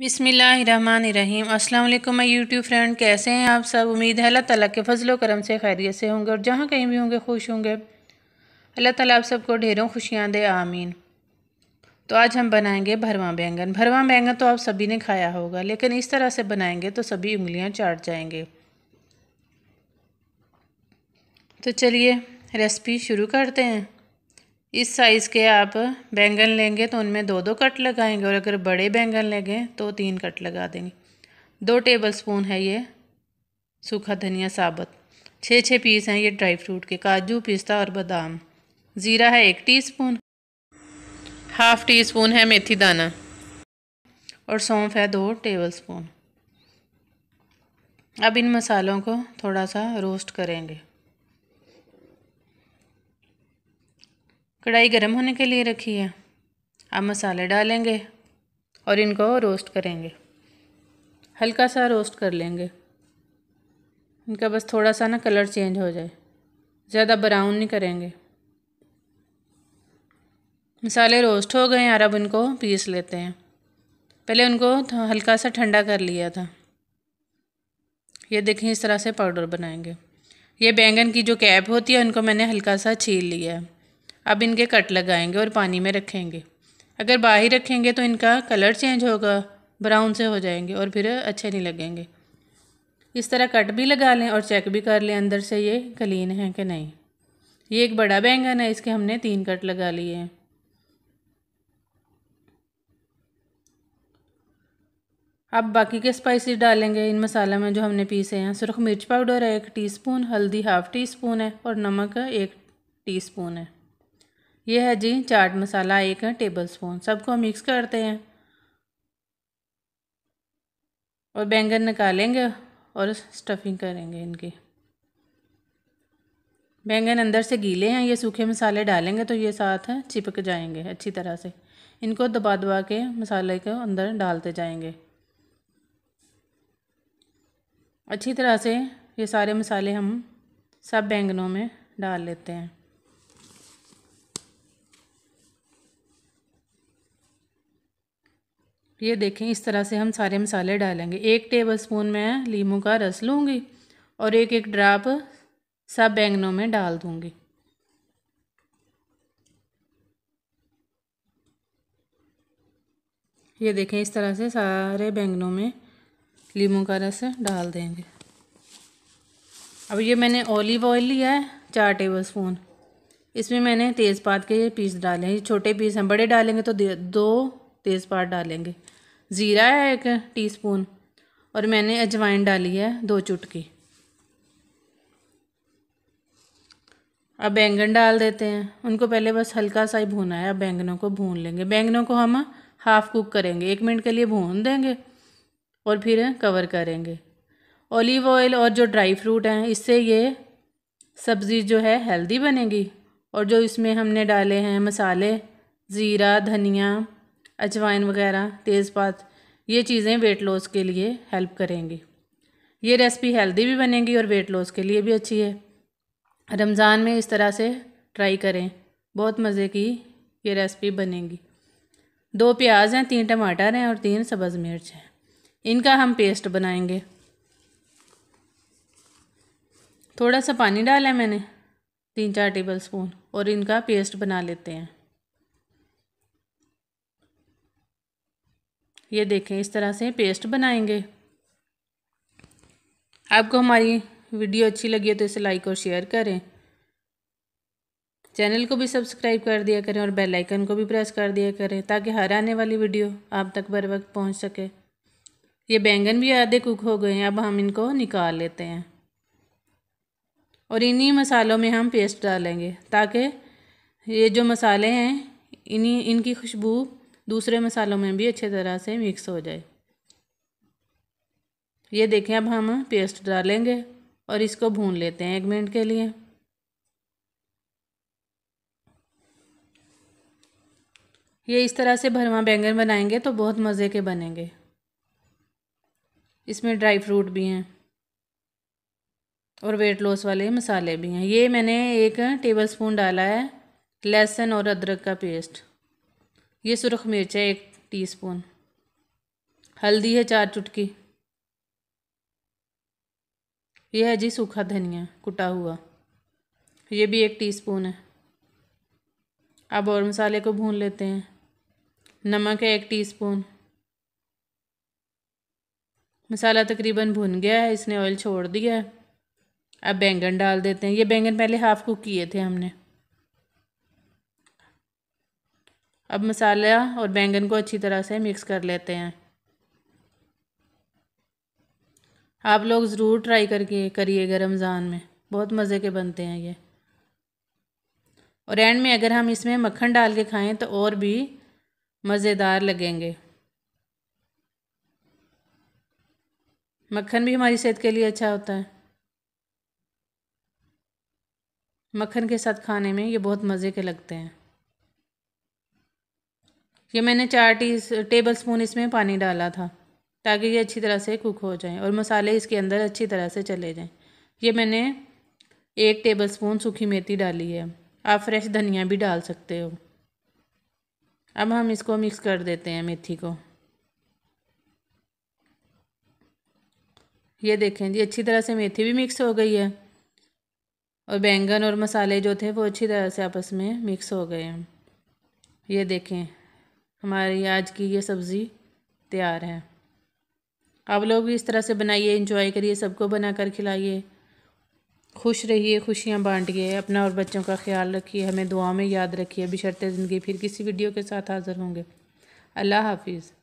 बिसमीम् अल्लाम मैं YouTube friend कैसे हैं आप सब उम्मीद है अल्लाह ताला के फजलो करम से खैरियत से होंगे और जहाँ कहीं भी होंगे खुश होंगे अल्लाह ताला आप सबको ढेरों खुशियाँ दे आमीन तो आज हम बनाएंगे भरवा बैंगन भरवा बैंगन तो आप सभी ने खाया होगा लेकिन इस तरह से बनाएंगे तो सभी उंगलियाँ चाट जाएंगे तो चलिए रेसिपी शुरू करते हैं इस साइज़ के आप बैंगन लेंगे तो उनमें दो दो कट लगाएंगे और अगर बड़े बैंगन लेंगे तो तीन कट लगा देंगे दो टेबल स्पून है ये सूखा धनिया साबुत छः छः पीस हैं ये ड्राई फ्रूट के काजू पिस्ता और बादाम ज़ीरा है एक टीस्पून हाफ़ टी स्पून है मेथी दाना और सौंफ है दो टेबल स्पून अब इन मसालों को थोड़ा सा रोस्ट करेंगे कढ़ाई गर्म होने के लिए रखी है अब मसाले डालेंगे और इनको रोस्ट करेंगे हल्का सा रोस्ट कर लेंगे इनका बस थोड़ा सा ना कलर चेंज हो जाए ज़्यादा ब्राउन नहीं करेंगे मसाले रोस्ट हो गए यार और अब इनको पीस लेते हैं पहले उनको हल्का सा ठंडा कर लिया था ये देखें इस तरह से पाउडर बनाएंगे ये बैंगन की जो कैप होती है उनको मैंने हल्का सा छील लिया है अब इनके कट लगाएंगे और पानी में रखेंगे अगर बाहर रखेंगे तो इनका कलर चेंज होगा ब्राउन से हो जाएंगे और फिर अच्छे नहीं लगेंगे इस तरह कट भी लगा लें और चेक भी कर लें अंदर से ये क्लीन है कि नहीं ये एक बड़ा बैंगन है इसके हमने तीन कट लगा लिए हैं अब बाकी के स्पाइसेस डालेंगे इन मसाला में जो हमने पीसे हैं सुरख मिर्च पाउडर है एक टीस्पून हल्दी हाफ़ टी स्पून है और नमक एक टीस्पून है ये है जी चाट मसाला एक टेबल स्पून सबको मिक्स करते हैं और बैंगन निकालेंगे और स्टफिंग करेंगे इनकी बैंगन अंदर से गीले हैं ये सूखे मसाले डालेंगे तो ये साथ चिपक जाएंगे अच्छी तरह से इनको दबा दबा के मसाले के अंदर डालते जाएंगे अच्छी तरह से ये सारे मसाले हम सब बैंगनों में डाल लेते हैं ये देखें इस तरह से हम सारे मसाले डालेंगे एक टेबल स्पून मैं लीमू का रस लूँगी और एक एक ड्राप सब बैंगनों में डाल दूँगी ये देखें इस तरह से सारे बैंगनों में लीमू का रस डाल देंगे अब ये मैंने ऑलिव ऑयल लिया है चार टेबल स्पून इसमें मैंने तेज़पात के पीस डाले हैं छोटे पीस हैं बड़े डालेंगे तो दो तेज़पात डालेंगे ज़ीरा है एक टीस्पून और मैंने अजवाइन डाली है दो चुटकी अब बैंगन डाल देते हैं उनको पहले बस हल्का सा ही भूना है अब बैंगनों को भून लेंगे बैंगनों को हम हाफ़ कुक करेंगे एक मिनट के लिए भून देंगे और फिर कवर करेंगे ऑलिव ऑयल और जो ड्राई फ्रूट हैं इससे ये सब्ज़ी जो है हेल्दी बनेगी और जो इसमें हमने डाले हैं मसाले ज़ीरा धनिया अजवाइन वगैरह तेज़पात ये चीज़ें वेट लॉस के लिए हेल्प करेंगी ये रेसिपी हेल्दी भी बनेगी और वेट लॉस के लिए भी अच्छी है रमज़ान में इस तरह से ट्राई करें बहुत मज़े की ये रेसिपी बनेगी दो प्याज हैं तीन टमाटर हैं और तीन सब्ज़ मिर्च हैं इनका हम पेस्ट बनाएंगे थोड़ा सा पानी डाला है मैंने तीन चार टेबल स्पून और इनका पेस्ट बना लेते हैं ये देखें इस तरह से पेस्ट बनाएंगे आपको हमारी वीडियो अच्छी लगी हो तो इसे लाइक और शेयर करें चैनल को भी सब्सक्राइब कर दिया करें और बेल आइकन को भी प्रेस कर दिया करें ताकि हर आने वाली वीडियो आप तक बर वक्त पहुँच सके ये बैंगन भी आधे कुक हो गए हैं अब हम इनको निकाल लेते हैं और इन्हीं मसालों में हम पेस्ट डालेंगे ताकि ये जो मसाले हैं इन्हीं इनकी खुशबू दूसरे मसालों में भी अच्छे तरह से मिक्स हो जाए ये देखें अब हम पेस्ट डालेंगे और इसको भून लेते हैं एक मिनट के लिए ये इस तरह से भरवा बैंगन बनाएंगे तो बहुत मज़े के बनेंगे इसमें ड्राई फ्रूट भी हैं और वेट लॉस वाले मसाले भी हैं ये मैंने एक टेबल स्पून डाला है लहसुन और अदरक का पेस्ट ये सुरख मिर्च है एक टीस्पून हल्दी है चार चुटकी ये है जी सूखा धनिया कुटा हुआ ये भी एक टीस्पून है अब और मसाले को भून लेते हैं नमक है एक टीस्पून मसाला तकरीबन भुन गया है इसने ऑयल छोड़ दिया है अब बैंगन डाल देते हैं ये बैंगन पहले हाफ़ कुक किए थे हमने अब मसाला और बैंगन को अच्छी तरह से मिक्स कर लेते हैं आप लोग ज़रूर ट्राई करके करिएगा रमज़ान में बहुत मज़े के बनते हैं ये और एंड में अगर हम इसमें मक्खन डाल के खाएं तो और भी मज़ेदार लगेंगे मक्खन भी हमारी सेहत के लिए अच्छा होता है मक्खन के साथ खाने में ये बहुत मज़े के लगते हैं ये मैंने चार टी टेबल स्पून इसमें पानी डाला था ताकि ये अच्छी तरह से कुक हो जाएं और मसाले इसके अंदर अच्छी तरह से चले जाएं ये मैंने एक टेबल स्पून सूखी मेथी डाली है आप फ्रेश धनिया भी डाल सकते हो अब हम इसको मिक्स कर देते हैं मेथी को ये देखें जी अच्छी तरह से मेथी भी मिक्स हो गई है और बैंगन और मसाले जो थे वो अच्छी तरह से आपस में मिक्स हो गए हैं ये देखें हमारी आज की ये सब्ज़ी तैयार है आप लोग भी इस तरह से बनाइए इंजॉय करिए सबको बना कर खिलाइए खुश रहिए खुशियाँ बांटिए अपना और बच्चों का ख्याल रखिए हमें दुआ में याद रखिए बशरते ज़िंदगी फिर किसी वीडियो के साथ हाज़िर होंगे अल्लाह हाफिज़